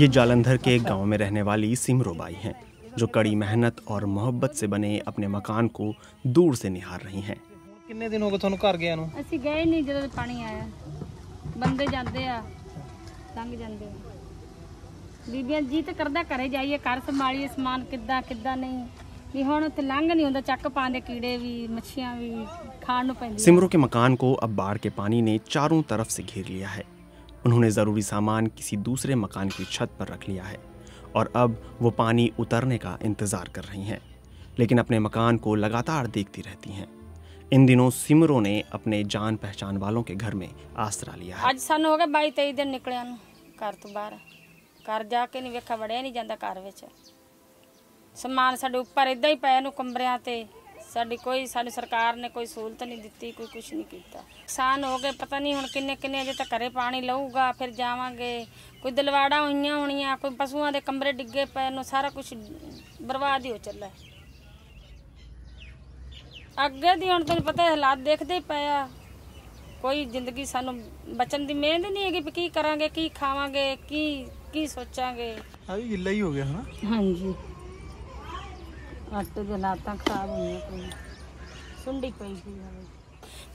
ये जालंधर के एक गांव में रहने वाली सिमरोबाई हैं, जो कड़ी मेहनत और मोहब्बत से बने अपने मकान को दूर से निहार रही हैं। कितने दिन हो गए थोनू घर गए नु असि गए नहीं जद पानी आया बंदे जांदे आ तंग जांदे बीबीएल जी तो करदा घरे जाइए कर संभालिए सामान किद्दा किद्दा नहीं ये हुन ते लंग कीड़े भी मच्छियां भी खान नु पेंदी सिमरो के मकान को अब बाढ़ के पानी ने चारों तरफ से घेर लिया है उन्होंने ज़रूरी सामान किसी दूसरे मकान की छत पर रख लिया है और अब वो पानी उतरने का इंतज़ार कर रही हैं लेकिन अपने मकान को लगातार देखती रहती हैं इन दिनों सिमरों ने अपने जान पहचान वालों के घर में आसरा लिया है आज सन हो गया बाई तेई दिन निकले घर तो बहर घर जाके नहीं वेखा बढ़िया नहीं जाता घर समान साढ़े उपर ਉੱਪਰ ही ਹੀ कमरिया साड़ी कोई साड़ी सरकार ने कोई सहूलत नहीं दी कोई कुछ नहीं किया किसान हो गए पता नहीं हूँ किन्ने किन्ने अजे तक घरें पानी लूगा फिर जावे कोई दलवाड़ा हुई होनी कोई पशुआ के कमरे डिगे पैन सारा कुछ बर्बाद ही हो चल है अगे दी हम तेन पता हालात देखते ही पे आ कोई जिंदगी सू बचन की मेहनत नहीं है कि करा की खावे की, की सोचा गे हो गया हाँ जी ਆਟੇ ਦੇ ਨਾਲ ਤਾਂ ਖਰਾਬ ਹੋਈਆਂ ਪਈਆਂ ਸੁੰਡੀ ਪਈ ਸੀ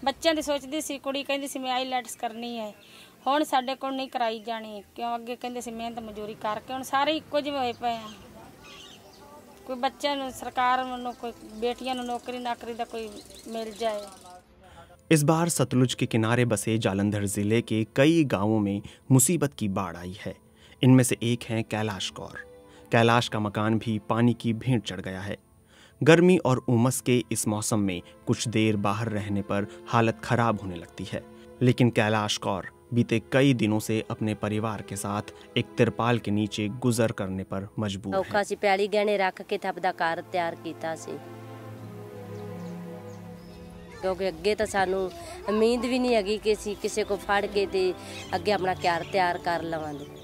ਬੱਚਿਆਂ ਦੇ ਸੋਚਦੀ ਸੀ ਕੁੜੀ ਕਹਿੰਦੀ ਸੀ ਮੈਂ ਆਈਲੈਟਸ ਕਰਨੀ ਹੈ ਹੁਣ ਸਾਡੇ ਕੋਲ ਨਹੀਂ ਕਰਾਈ ਜਾਣੀ ਕਿਉਂ ਅੱਗੇ ਕਹਿੰਦੇ ਸੀ ਮਿਹਨਤ ਮਜ਼ਦੂਰੀ ਕਰਕੇ ਹੁਣ ਸਾਰੇ ਇੱਕੋ ਜਿਹੇ ਹੋਏ ਪਏ ਆ ਕੋਈ ਬੱਚਿਆਂ ਨੂੰ ਸਰਕਾਰ ਨੂੰ ਕੋਈ ਬੇਟੀਆਂ ਨੂੰ ਨੌਕਰੀ ਨਾਕਰੀ ਦਾ ਕੋਈ ਮਿਲ ਜਾਏ ਇਸ ਬਾਰ ਸਤਲੁਜ ਕੇ ਕਿਨਾਰੇ ਬਸੇ ਜਲੰਧਰ ਜ਼ਿਲ੍ਹੇ ਕੇ ਕਈ गांवों ਮੇ ਮੁਸੀਬਤ ਕੀ ਬਾੜ ਆਈ ਹੈ ਇਨਮੇ ਸੇ ਇੱਕ ਹੈ ਕੈਲਾਸ਼ਕੌਰ कैलाश का मकान भी पानी की भेंट चढ़ गया है गर्मी और उमस के इस मौसम में कुछ देर बाहर रहने पर हालत खराब होने लगती है लेकिन कैलाश कौर बीते कई दिनों से अपने परिवार के साथ एक तिरपाल के नीचे गुजर करने पर मजबूर है। प्याली गहने रख के अपना कार तैयार किया क्योंकि अगे तो ਤਾਂ उम्मीद भी नहीं ਨਹੀਂ कि किसी को ਕਿਸੇ के अगे अपना क्यार तैयार कर ਘਰ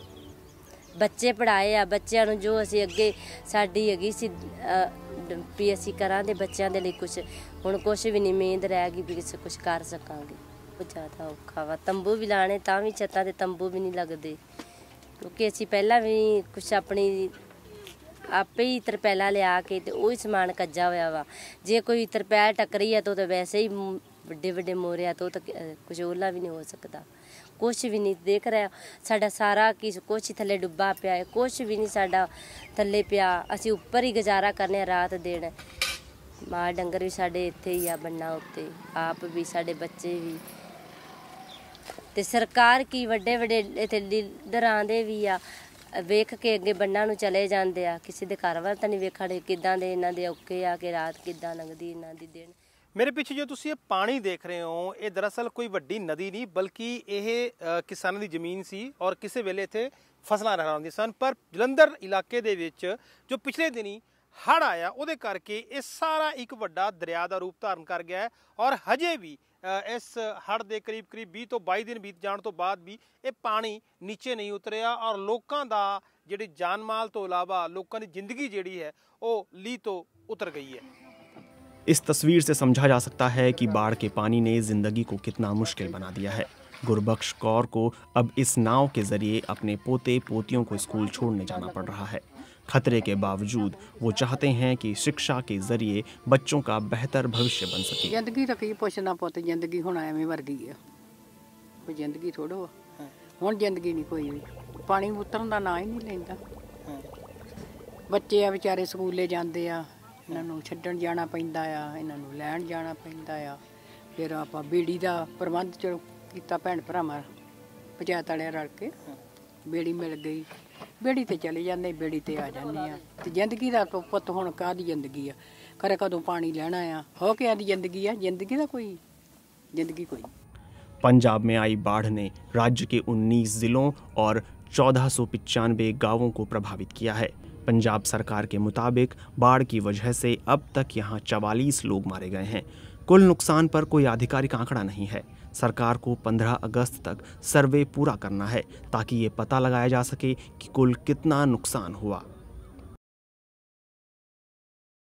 ਬੱਚੇ ਪੜਾਏ ਆ ਬੱਚਿਆਂ ਨੂੰ ਜੋ ਅਸੀਂ ਅੱਗੇ ਸਾਡੀ ਹੈਗੀ ਸੀ ਪੀਐਸਸੀ ਕਰਾਂ ਦੇ ਬੱਚਿਆਂ ਦੇ ਲਈ ਕੁਝ ਹੁਣ ਕੁਝ ਵੀ ਨਹੀਂ ਮਿਹਨਤ ਰਹਿ ਗਈ ਵੀ ਅਸੀਂ ਕੁਝ ਕਰ ਸਕਾਂਗੇ ਬਹੁਤ ਜ਼ਿਆਦਾ ਔਖਾ ਵਾ ਤੰਬੂ ਵੀ ਲਾਣੇ ਤਾਂ ਵੀ ਛੱਤਾਂ ਤੇ ਤੰਬੂ ਵੀ ਨਹੀਂ ਲੱਗਦੇ ਕਿਉਂਕਿ ਅਸੀਂ ਪਹਿਲਾਂ ਵੀ ਕੁਝ ਆਪਣੀ ਆਪੇ ਹੀ ਤਰਪੈਲਾ ਲਿਆ ਕੇ ਤੇ ਉਹ ਹੀ ਸਮਾਨ ਕੱਜਾ ਹੋਇਆ ਵਾ ਜੇ ਕੋਈ ਤਰਪੈਲ ਟੱਕਰੀ ਆ ਤਾਂ ਉਹ ਤਾਂ ਵੈਸੇ ਹੀ ਵੱਡੇ ਵੱਡੇ ਮੋਰਿਆ ਤੋਂ ਤਾਂ ਕੁਝ ਉਹਲਾ ਵੀ ਨਹੀਂ ਹੋ ਸਕਦਾ ਕੁਝ ਵੀ ਨਹੀਂ ਦੇਖ ਰਿਹਾ ਸਾਡਾ ਸਾਰਾ ਕੀ ਕੁਝ ਥੱਲੇ ਡੁੱਬਾ ਪਿਆ ਹੈ ਕੁਝ ਵੀ ਨਹੀਂ ਸਾਡਾ ਥੱਲੇ ਪਿਆ ਅਸੀਂ ਉੱਪਰ ਹੀ ਗੁਜ਼ਾਰਾ ਕਰਨੇ ਰਾਤ ਦਿਨ ਮਾਂ ਡੰਗਰ ਵੀ ਸਾਡੇ ਇੱਥੇ ਹੀ ਆ ਬੰਨਾ ਉੱਤੇ ਆਪ ਵੀ ਸਾਡੇ ਬੱਚੇ ਵੀ ਤੇ ਸਰਕਾਰ ਕੀ ਵੱਡੇ ਵੱਡੇ ਇੱਥੇ ਲੀਡਰਾਂ ਦੇ ਵੀ ਆ ਵੇਖ ਕੇ ਅੱਗੇ ਬੰਨਾਂ ਨੂੰ ਚਲੇ ਜਾਂਦੇ ਆ ਕਿਸੇ ਦੇ ਘਰ ਵੱਲ ਤਾਂ ਨਹੀਂ ਵੇਖਣ ਕਿਦਾਂ ਦੇ ਇਹਨਾਂ ਦੇ ਔਕੇ ਆ ਕਿ ਰਾਤ ਕਿਦਾਂ ਲੰਘਦੀ ਇਹਨਾਂ ਦੀ ਦਿਨ ਮੇਰੇ ਪਿੱਛੇ ਜੋ ਤੁਸੀਂ ਇਹ ਪਾਣੀ ਦੇਖ ਰਹੇ ਹੋ ਇਹ ਦਰਅਸਲ ਕੋਈ ਵੱਡੀ ਨਦੀ ਨਹੀਂ ਬਲਕਿ ਇਹ ਕਿਸਾਨਾਂ ਦੀ ਜ਼ਮੀਨ ਸੀ ਔਰ ਕਿਸੇ ਵੇਲੇ ਇੱਥੇ ਫਸਲਾਂ ਰਹਿਣਾ ਹੁੰਦੀਆਂ ਸਨ ਪਰ ਜਲੰਧਰ ਇਲਾਕੇ ਦੇ ਵਿੱਚ ਜੋ ਪਿਛਲੇ ਦਿਨੀ ਹੜ ਆਇਆ ਉਹਦੇ ਕਰਕੇ ਇਹ ਸਾਰਾ ਇੱਕ ਵੱਡਾ ਦਰਿਆ ਦਾ ਰੂਪ ਧਾਰਨ ਕਰ ਗਿਆ ਹੈ ਔਰ ਹਜੇ ਵੀ ਇਸ ਹੜ ਦੇ ਕਰੀਬ ਕਰੀਬ 20 ਤੋਂ 22 ਦਿਨ ਬੀਤ ਜਾਣ ਤੋਂ ਬਾਅਦ ਵੀ ਇਹ ਪਾਣੀ ਨੀਚੇ ਨਹੀਂ ਉਤਰਿਆ ਔਰ ਲੋਕਾਂ ਦਾ ਜਿਹੜੀ ਜਾਨਮਾਲ ਤੋਂ ਇਲਾਵਾ ਲੋਕਾਂ ਦੀ ਜ਼ਿੰਦਗੀ ਜਿਹੜੀ ਹੈ ਉਹ ਲੀ ਤੋਂ ਉਤਰ ਗਈ ਹੈ इस तस्वीर से समझा जा सकता है कि बाढ़ के पानी ने जिंदगी को कितना मुश्किल बना दिया है गुरबख्श कौर को अब इस नाव के जरिए अपने पोते पोतियों को स्कूल छोड़ने जाना पड़ रहा है खतरे के बावजूद वो चाहते हैं कि शिक्षा के जरिए बच्चों का बेहतर भविष्य बन सके जिंदगी तो की पुछना पुत जिंदगी हूँ एवं वर्गी है कोई जिंदगी थोड़ो हूँ जिंदगी नहीं कोई भी पानी उतरन का ना ही नहीं लेंदा हाँ। बच्चे बेचारे स्कूले जाते आ इन्हों छन जाना पैंता लैन जाना पैंता आ फिर आप बेड़ी का प्रबंध चलो किया भैन भराव पंचायत रल के बेड़ी मिल गई बेड़ी तो चले जाने बेड़ी तो आ जाने तो जिंदगी का पुत हूँ कह दी जिंदगी आ खरे कदों पानी लैना आ हो क्या जिंदगी आ जिंदगी का कोई जिंदगी कोई पंजाब में आई बाढ़ ने राज्य के उन्नीस जिलों और चौदह सौ गांवों को प्रभावित किया है पंजाब सरकार के मुताबिक बाढ़ की वजह से अब तक यहाँ चवालीस लोग मारे गए हैं कुल नुकसान पर कोई आधिकारिक आंकड़ा नहीं है सरकार को 15 अगस्त तक सर्वे पूरा करना है ताकि ये पता लगाया जा सके कि कुल कितना नुकसान हुआ